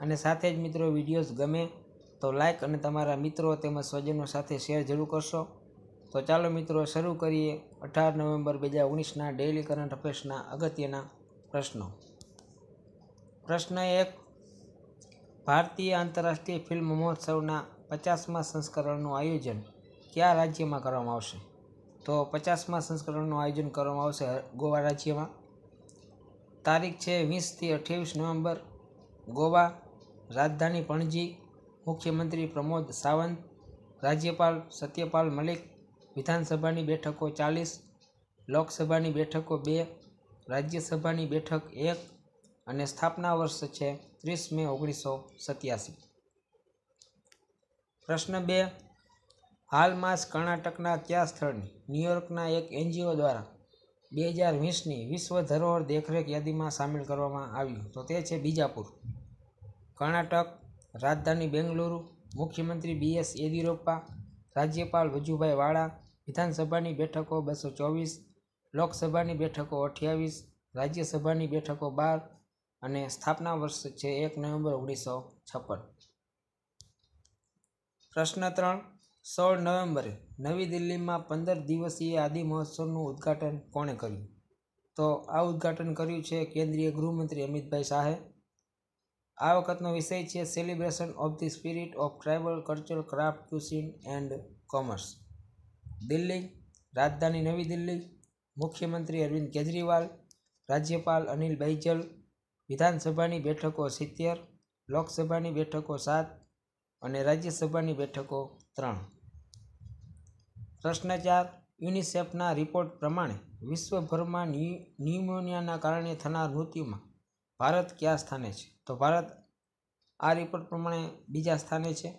અને સાથે જ મિત્રો વિડીયોઝ ગમે તો લાઇક અને તમારા મિત્રો તેમજ સ્વજનો સાથે શેર જરૂર કરશો તો ચાલો મિત્રો શરૂ કરીએ અઢાર નવેમ્બર બે હજાર ઓગણીસના ડેઇલી કરંટ અફેર્સના અગત્યના પ્રશ્નો પ્રશ્ન એક ભારતીય આંતરરાષ્ટ્રીય ફિલ્મ મહોત્સવના પચાસમાં સંસ્કરણનું આયોજન કયા રાજ્યમાં કરવામાં આવશે તો પચાસમાં સંસ્કરણનું આયોજન કરવામાં આવશે ગોવા રાજ્યમાં તારીખ છે વીસથી અઠ્યાવીસ નવેમ્બર ગોવા રાજધાની પણજી મુખ્યમંત્રી પ્રમોદ સાવંત રાજ્યપાલ સત્યપાલ મલિક વિધાનસભાની બેઠકો ચાલીસ લોકસભાની બેઠકો બે રાજ્યસભાની બેઠક એક અને સ્થાપના વર્ષ છે ત્રીસ મે ઓગણીસો સત્યાસી પ્રશ્ન બે હાલમાં કર્ણાટકના કયા સ્થળની ન્યુયોર્કના એક એનજીઓ દ્વારા બે હજાર વીસની વિશ્વ ધરોહર દેખરેખ યાદીમાં સામેલ કરવામાં આવ્યું તો તે છે બીજાપુર કર્ણાટક રાજધાની બેંગલુરુ મુખ્યમંત્રી બી એસ યેદિયુરપ્પા રાજ્યપાલ વજુભાઈ વાળા વિધાનસભાની બેઠકો બસો ચોવીસ લોકસભાની બેઠકો અઠ્યાવીસ રાજ્યસભાની બેઠકો બાર અને સ્થાપના વર્ષ છે એક નવેમ્બર ઓગણીસો છપ્પન પ્રશ્ન ત્રણ સોળ નવેમ્બરે નવી દિલ્હીમાં પંદર દિવસીય આદિ મહોત્સવનું ઉદ્ઘાટન કોણે કર્યું તો આ ઉદ્ઘાટન કર્યું છે કેન્દ્રીય ગૃહમંત્રી અમિતભાઈ શાહે આ વખતનો વિષય છે celebration of the spirit of tribal culture craft cuisine and commerce Delhi રાજધાની નવી દિલ્હી મુખ્યમંત્રી અરવિંદ કેજરીવાલ રાજ્યપાલ અનિલ બૈજલ વિધાનસભાની બેઠકો સિત્તેર લોકસભાની બેઠકો સાત અને રાજ્યસભાની બેઠકો ત્રણ પ્રશ્ન ચાર યુનિસેફના રિપોર્ટ પ્રમાણે વિશ્વભરમાં ન્યુમોનિયાના કારણે થનાર મૃત્યુમાં ભારત કયા સ્થાને છે તો ભારત આ રિપોર્ટ પ્રમાણે બીજા સ્થાને છે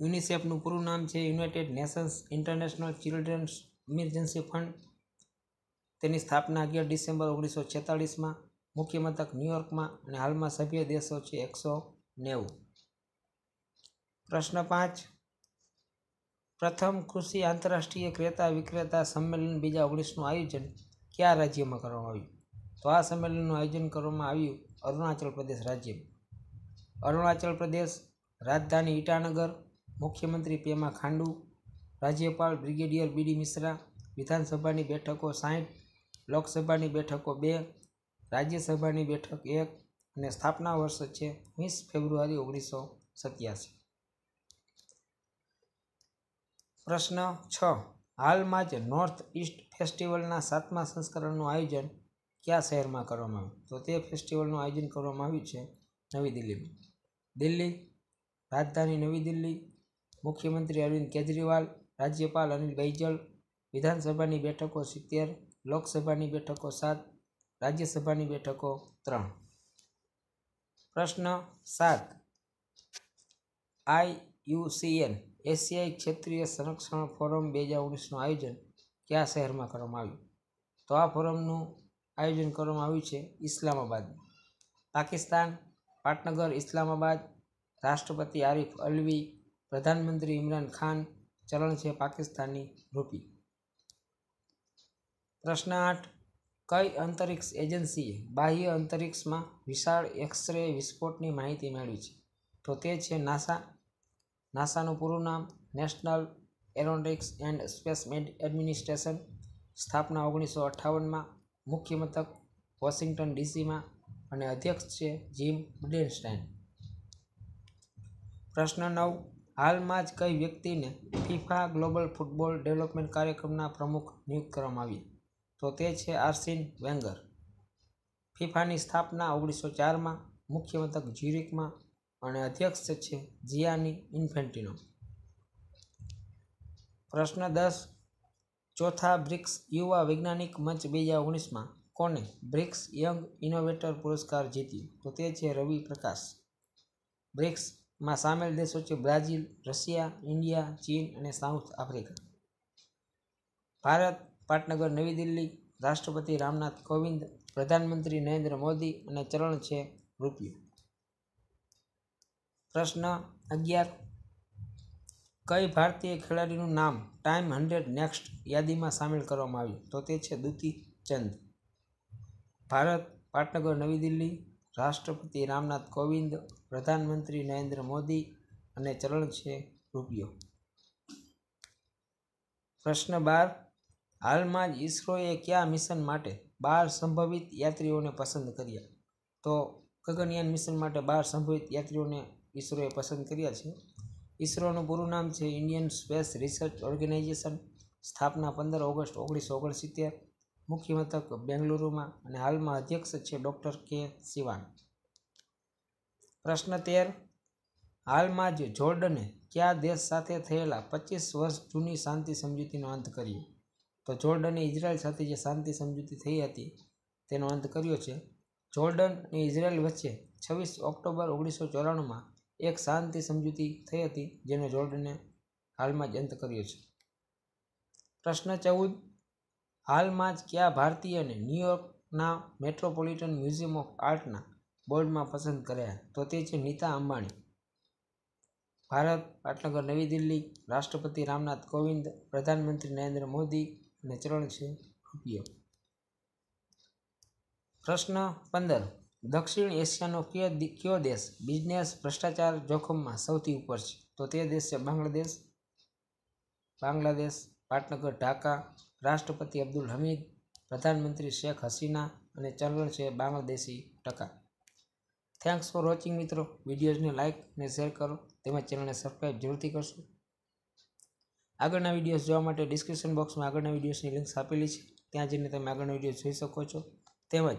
યુનિસેફનું પૂરું નામ છે United Nations International Children's Emergency Fund તેની સ્થાપના અગિયાર ડિસેમ્બર ઓગણીસો છેતાળીસમાં મુખ્ય મથક ન્યૂયોર્કમાં અને હાલમાં સભ્ય દેશો છે એકસો નેવું પ્રશ્ન પાંચ પ્રથમ કૃષિ આંતરરાષ્ટ્રીય ક્રેતા વિક્રેતા સંમેલન બીજા ઓગણીસનું આયોજન કયા રાજ્યમાં કરવામાં આવ્યું તો આ સંમેલનનું આયોજન કરવામાં આવ્યું અરુણાચલ પ્રદેશ રાજ્ય અરુણાચલ પ્રદેશ રાજધાની ઈટાનગર મુખ્યમંત્રી પેમા ખાંડુ રાજ્યપાલ બ્રિગેડિયર બીડી મિશ્રા વિધાનસભાની બેઠકો સાહીઠ લોકસભાની બેઠકો બે રાજ્યસભાની બેઠક એક અને સ્થાપના વર્ષ છે વીસ ફેબ્રુઆરી ઓગણીસો સત્યાસી પ્રશ્ન છ હાલમાં જ નોર્થ ઈસ્ટ ફેસ્ટિવલના સાતમા સંસ્કરણનું આયોજન કયા શહેરમાં કરવામાં આવ્યું તો તે ફેસ્ટિવલનું આયોજન કરવામાં આવ્યું છે નવી દિલ્હીમાં દિલ્હી રાજધાની નવી દિલ્હી મુખ્યમંત્રી અરવિંદ કેજરીવાલ રાજ્યપાલ અનિલ બૈજલ વિધાનસભાની બેઠકો સિત્તેર લોકસભાની બેઠકો સાત રાજ્યસભાની બેઠકો ત્રણ પ્રશ્ન સાત આઈયુસીએન એશિયાઈ ક્ષેત્રીય સંરક્ષણ ફોરમ બે હજાર ઓગણીસનું આયોજન કયા શહેરમાં કરવામાં આવ્યું તો આ ફોરમનું આયોજન કરવામાં આવ્યું છે ઇસ્લામાબાદ પાકિસ્તાન પાટનગર ઇસ્લામાબાદ રાષ્ટ્રપતિ આરિફ અલવી પ્રધાનમંત્રી ઇમરાન ખાન ચલણ છે પાકિસ્તાનની રૂપી પ્રશ્ન આઠ કઈ અંતરિક્ષ એજન્સીએ બાહ્ય અંતરિક્ષમાં વિશાળ એક્સરે વિસ્ફોટની માહિતી મેળવી છે તો તે છે નાસા નાસાનું પૂરું નામ National Aeronautics and Space Administration સ્થાપના ઓગણીસો અઠ્ઠાવનમાં મુખ્ય મથક વોશિંગ્ટન ડીસીમાં અને અધ્યક્ષ છે જીમ બિડેનસ્ટાઇન પ્રશ્ન નવ હાલમાં જ કઈ વ્યક્તિને ફિફા ગ્લોબલ ફૂટબોલ ડેવલપમેન્ટ કાર્યક્રમના પ્રમુખ નિયુક્ત કરવામાં આવી તો તે છે આર્સિન વેંગર ફિફાની સ્થાપના ઓગણીસો ચારમાં મુખ્ય મથક ઝ્યુરિકમાં અને અધ્યક્ષ છે જિયાની ઇન્ફેન્ટિનો પ્રશ્ન દસ ચોથા બ્રિક્સ યુવા વૈજ્ઞાનિક મંચ બે હજાર ઓગણીસમાં કોને બ્રિક્સ યંગ ઇનોવેટર પુરસ્કાર જીત્યો તો તે છે રવિ પ્રકાશ બ્રિક્સમાં સામેલ દેશો છે બ્રાઝિલ રશિયા ઇન્ડિયા ચીન અને સાઉથ આફ્રિકા ભારત પાટનગર નવી દિલ્હી રાષ્ટ્રપતિ રામનાથ કોવિંદ પ્રધાનમંત્રી નરેન્દ્ર મોદી અને ચરણ છે રૂપિયો પ્રશ્ન અગિયાર કઈ ભારતીય ખેલાડીનું નામ ટાઈમ હંડ્રેડ નેક્સ્ટ યાદીમાં સામેલ કરવામાં આવ્યું તો તે છે દુતી ચંદ ભારત પાટનગર નવી દિલ્હી રાષ્ટ્રપતિ રામનાથ કોવિંદ પ્રધાનમંત્રી નરેન્દ્ર મોદી અને ચરણ છે રૂપિયો પ્રશ્ન બાર હાલમાં જ ઇસરોએ કયા મિશન માટે બાર સંભવિત યાત્રીઓને પસંદ કર્યા તો ગગનયાન મિશન માટે બાર સંભવિત યાત્રીઓને ઇસરોએ પસંદ કર્યા છે ઈસરોનું પૂરું નામ છે ઇન્ડિયન સ્પેસ રિસર્ચ ઓર્ગેનાઇઝેશન સ્થાપના પંદર ઓગસ્ટ ઓગણીસો ઓગણસિત્તેર મુખ્ય મથક બેંગલુરુમાં અને હાલમાં અધ્યક્ષ છે ડૉક્ટર કે સિવાન પ્રશ્ન તેર હાલમાં જ જોર્ડને કયા દેશ સાથે થયેલા પચીસ વર્ષ જૂની શાંતિ સમજૂતીનો અંત કર્યો તો જોર્ડને ઇઝરાયલ સાથે જે શાંતિ સમજૂતી થઈ હતી તેનો અંત કર્યો છે જોર્ડન અને ઇઝરાયલ વચ્ચે છવ્વીસ ઓક્ટોબર ઓગણીસો ચોરાણુંમાં એક શાંતિ સમજૂતી થઈ હતી જેને જોર્ડને હાલમાં જ અંત કર્યો છે પ્રશ્ન ચૌદ હાલમાં જ કયા ભારતીયને ન્યુયોર્કના મેટ્રોપોલિટન મ્યુઝિયમ ઓફ આર્ટના બોર્ડમાં પસંદ કર્યા તો તે છે નીતા અંબાણી ભારત પાટનગર નવી દિલ્હી રાષ્ટ્રપતિ રામનાથ કોવિંદ પ્રધાનમંત્રી નરેન્દ્ર મોદી અને ચરણ છે રૂપિયો પ્રશ્ન પંદર દક્ષિણ એશિયાનો કયો કયો દેશ બિઝનેસ ભ્રષ્ટાચાર જોખમમાં સૌથી ઉપર છે તો તે દેશ છે બાંગ્લાદેશ બાંગ્લાદેશ પાટનગર ઢાકા રાષ્ટ્રપતિ અબ્દુલ હમીદ પ્રધાનમંત્રી શેખ હસીના અને ચલણ છે બાંગ્લાદેશી ટકા થેન્ક્સ ફોર વોચિંગ મિત્રો વિડીયોઝને લાઇક અને શેર કરો તેમજ ચેનલને સબસ્ક્રાઈબ જરૂરથી કરશો આગળના વિડીયોઝ જોવા માટે ડિસ્ક્રિપ્શન બોક્સમાં આગળના વિડીયોઝની લિંક્સ આપેલી છે ત્યાં જઈને તમે આગળના વિડીયો જોઈ શકો છો તેમજ